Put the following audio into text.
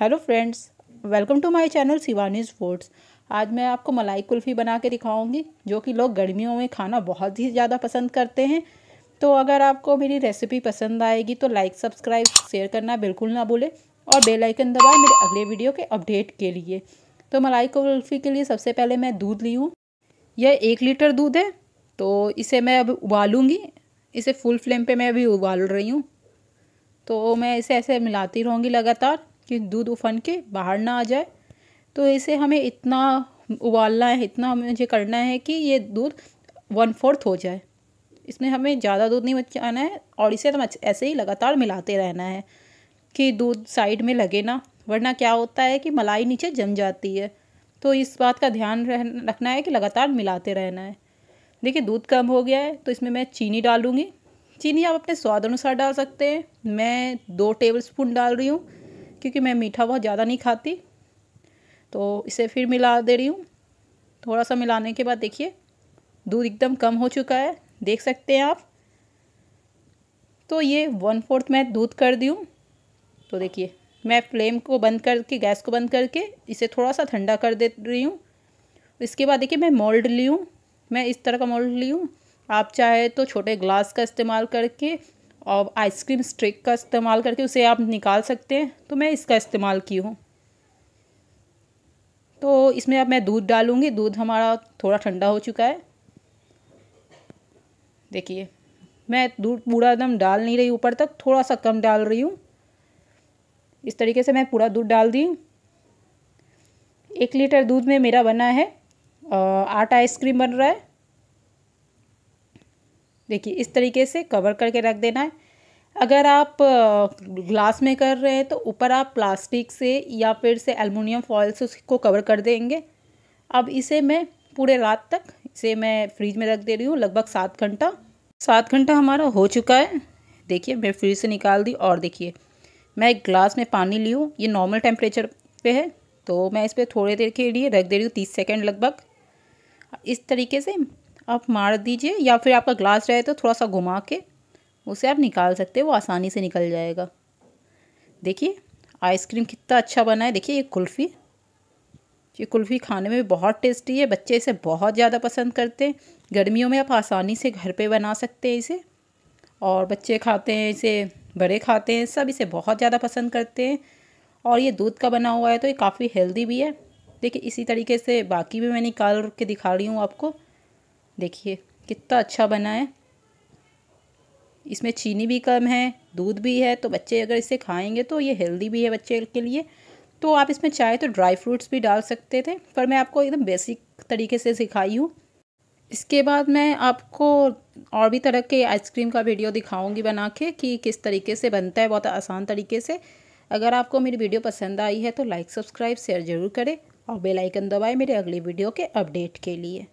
hello friends welcome to my channel Shivani's foods आज मैं आपको मलाई कुल्फ़ी बना के दिखाऊंगी जो कि लोग गर्मियों में खाना बहुत ही ज़्यादा पसंद करते हैं तो अगर आपको मेरी रेसिपी पसंद आएगी तो लाइक सब्सक्राइब शेयर करना बिल्कुल ना भूलें और बेल आइकन मेरे अगले वीडियो के अपडेट के लिए तो मलाई कुल्फ़ी के लिए सबसे पहले मैं दूध ली हूँ यह एक लीटर दूध है तो इसे मैं अब उबालूँगी इसे फुल फ्लेम पर मैं अभी उबाल रही हूँ तो मैं इसे ऐसे मिलाती रहूँगी लगातार कि दूध उफन के बाहर ना आ जाए तो इसे हमें इतना उबालना है इतना हमें मुझे करना है कि ये दूध वन फोर्थ हो जाए इसमें हमें ज़्यादा दूध नहीं बचाना है और इसे हम तो ऐसे ही लगातार मिलाते रहना है कि दूध साइड में लगे ना वरना क्या होता है कि मलाई नीचे जम जाती है तो इस बात का ध्यान रह रखना है कि लगातार मिलाते रहना है देखिए दूध कम हो गया है तो इसमें मैं चीनी डालूँगी चीनी आप अपने स्वाद अनुसार डाल सकते हैं मैं दो टेबल स्पून डाल रही हूँ क्योंकि मैं मीठा बहुत ज़्यादा नहीं खाती तो इसे फिर मिला दे रही हूँ थोड़ा सा मिलाने के बाद देखिए दूध एकदम कम हो चुका है देख सकते हैं आप तो ये वन फोर्थ मैं दूध कर दी हूँ तो देखिए मैं फ्लेम को बंद करके गैस को बंद करके इसे थोड़ा सा ठंडा कर दे रही हूँ इसके बाद देखिए मैं मोल्ड ली हूँ मैं इस तरह का मोल्ड ली हूँ आप चाहे तो छोटे ग्लास का इस्तेमाल करके और आइसक्रीम स्ट्रिक का इस्तेमाल करके उसे आप निकाल सकते हैं तो मैं इसका इस्तेमाल की हूँ तो इसमें अब मैं दूध डालूँगी दूध हमारा थोड़ा ठंडा हो चुका है देखिए मैं दूध पूरा एकदम डाल नहीं रही ऊपर तक थोड़ा सा कम डाल रही हूँ इस तरीके से मैं पूरा दूध डाल दी एक लीटर दूध में मेरा बना है आटा आइसक्रीम बन रहा है देखिए इस तरीके से कवर करके रख देना है अगर आप ग्लास में कर रहे हैं तो ऊपर आप प्लास्टिक से या फिर से एलमिनियम फॉयल से उसको कवर कर देंगे अब इसे मैं पूरे रात तक इसे मैं फ्रिज में रख दे रही हूँ लगभग सात घंटा सात घंटा हमारा हो चुका है देखिए मैं फ्रिज से निकाल दी और देखिए मैं एक ग्लास में पानी ली हूँ ये नॉर्मल टेम्परेचर पे है तो मैं इस पर थोड़ी देर के लिए रख दे रही हूँ तीस सेकेंड लगभग इस तरीके से आप मार दीजिए या फिर आपका ग्लास रहे तो थोड़ा सा घुमा के उसे आप निकाल सकते हैं वो आसानी से निकल जाएगा देखिए आइसक्रीम कितना अच्छा बना है देखिए ये कुल्फ़ी ये कुल्फ़ी खाने में भी बहुत टेस्टी है बच्चे इसे बहुत ज़्यादा पसंद करते हैं गर्मियों में आप आसानी से घर पे बना सकते हैं इसे और बच्चे खाते हैं इसे बड़े खाते हैं सब इसे बहुत ज़्यादा पसंद करते हैं और ये दूध का बना हुआ है तो ये काफ़ी हेल्दी भी है देखिए इसी तरीके से बाकी भी मैं निकाल के दिखा रही हूँ आपको देखिए कितना अच्छा बना है इसमें चीनी भी कम है दूध भी है तो बच्चे अगर इसे खाएंगे तो ये हेल्दी भी है बच्चे के लिए तो आप इसमें चाहे तो ड्राई फ्रूट्स भी डाल सकते थे पर मैं आपको एकदम बेसिक तरीके से सिखाई हूँ इसके बाद मैं आपको और भी तरह के आइसक्रीम का वीडियो दिखाऊंगी बना के कि किस तरीके से बनता है बहुत आसान तरीके से अगर आपको मेरी वीडियो पसंद आई है तो लाइक सब्सक्राइब शेयर ज़रूर करें और बेलाइकन दबाएँ मेरे अगली वीडियो के अपडेट के लिए